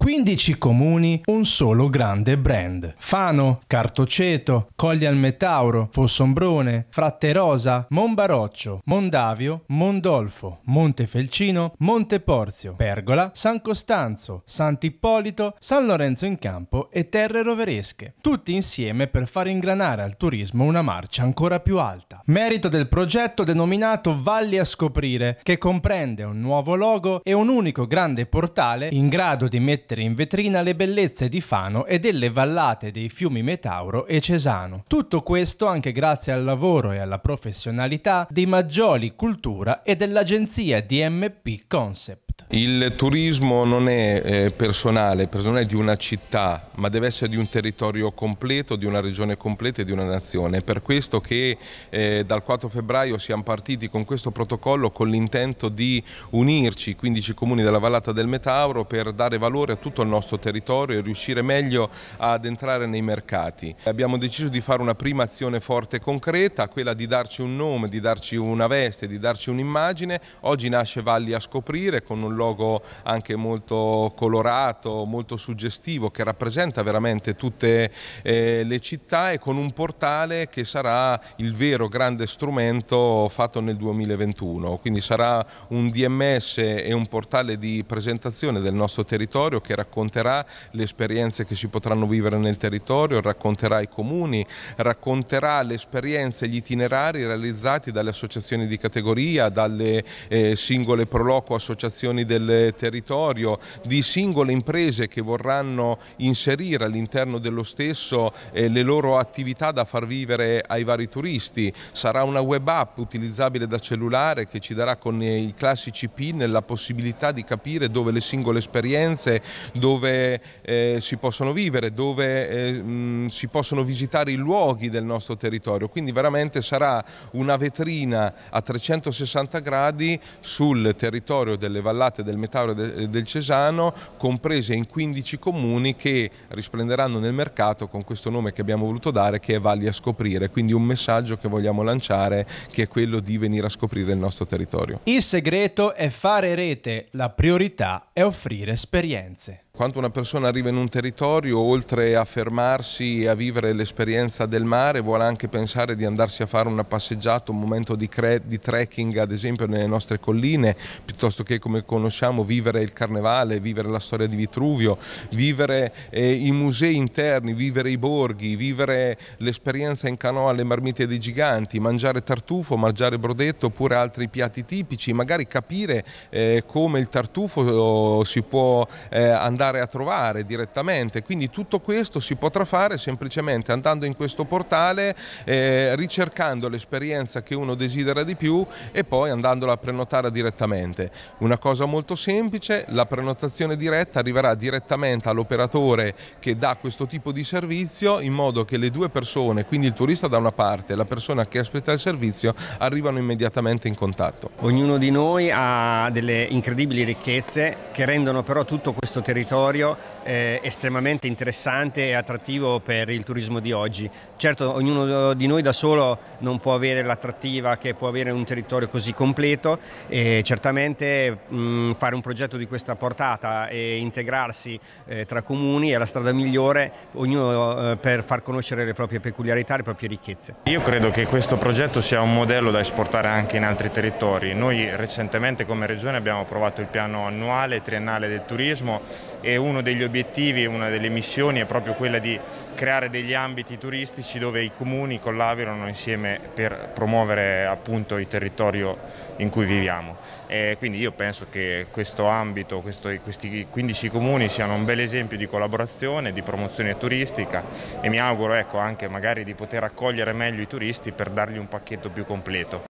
15 comuni, un solo grande brand. Fano, Cartoceto, Cogli al Metauro, Fossombrone, Fratte Fratterosa, Monbaroccio, Mondavio, Mondolfo, Montefelcino, Monteporzio, Pergola, San Costanzo, Sant'Ippolito, San Lorenzo in Campo e Terre Roveresche. Tutti insieme per far ingranare al turismo una marcia ancora più alta. Merito del progetto denominato Valli a Scoprire, che comprende un nuovo logo e un unico grande portale in grado di mettere mettere in vetrina le bellezze di Fano e delle vallate dei fiumi Metauro e Cesano. Tutto questo anche grazie al lavoro e alla professionalità di Maggioli Cultura e dell'agenzia DMP Concept. Il turismo non è eh, personale, non è di una città, ma deve essere di un territorio completo, di una regione completa e di una nazione. È per questo che eh, dal 4 febbraio siamo partiti con questo protocollo con l'intento di unirci 15 comuni della Vallata del Metauro per dare valore a tutto il nostro territorio e riuscire meglio ad entrare nei mercati. Abbiamo deciso di fare una prima azione forte e concreta, quella di darci un nome, di darci una veste, di darci un'immagine. Oggi nasce Valli a scoprire con un logo anche molto colorato, molto suggestivo che rappresenta veramente tutte eh, le città e con un portale che sarà il vero grande strumento fatto nel 2021, quindi sarà un DMS e un portale di presentazione del nostro territorio che racconterà le esperienze che si potranno vivere nel territorio, racconterà i comuni, racconterà le esperienze, gli itinerari realizzati dalle associazioni di categoria, dalle eh, singole proloco associazioni del territorio, di singole imprese che vorranno inserire all'interno dello stesso eh, le loro attività da far vivere ai vari turisti. Sarà una web app utilizzabile da cellulare che ci darà con eh, i classici PIN la possibilità di capire dove le singole esperienze, dove eh, si possono vivere, dove eh, mh, mm, si possono visitare i luoghi del nostro territorio. Quindi veramente sarà una vetrina a 360 gradi sul territorio delle vallate parte del Metauro e del Cesano, comprese in 15 comuni che risplenderanno nel mercato con questo nome che abbiamo voluto dare che è Valli a Scoprire, quindi un messaggio che vogliamo lanciare che è quello di venire a scoprire il nostro territorio. Il segreto è fare rete, la priorità è offrire esperienze. Quando una persona arriva in un territorio, oltre a fermarsi e a vivere l'esperienza del mare, vuole anche pensare di andarsi a fare una passeggiata, un momento di, di, trekking, ad esempio, nelle nostre colline, piuttosto che, come conosciamo, vivere il carnevale, vivere la storia di Vitruvio, vivere eh, i musei interni, vivere i borghi, vivere l'esperienza in canoa alle marmite dei giganti, mangiare tartufo, mangiare brodetto oppure altri piatti tipici, magari capire eh, come il tartufo oh, si può eh, andare andare a trovare direttamente. Quindi tutto questo si potrà fare semplicemente andando in questo portale, eh, ricercando l'esperienza che uno desidera di più e poi andandola a prenotare direttamente. Una cosa molto semplice, la prenotazione diretta arriverà direttamente all'operatore che dà questo tipo di servizio in modo che le due persone, quindi il turista da una parte e la persona che aspetta il servizio, arrivano immediatamente in contatto. Ognuno di noi ha delle incredibili ricchezze che rendono però tutto questo territorio territorio eh, estremamente interessante e attrattivo per il turismo di oggi. Certo ognuno di noi da solo non può avere l'attrattiva che può avere un territorio così completo e certamente mh, fare un progetto di questa portata e integrarsi eh, tra comuni è la strada migliore, ognuno eh, per far conoscere le proprie peculiarità, le proprie ricchezze. Io credo che questo progetto sia un modello da esportare anche in altri territori. Noi recentemente come regione abbiamo approvato il piano annuale e triennale del turismo e uno degli obiettivi, una delle missioni è proprio quella di creare degli ambiti turistici dove i comuni collaborano insieme per promuovere appunto il territorio in cui viviamo. E quindi io penso che questo ambito, questo, questi 15 comuni siano un bel esempio di collaborazione, di promozione turistica e mi auguro ecco, anche magari di poter accogliere meglio i turisti per dargli un pacchetto più completo.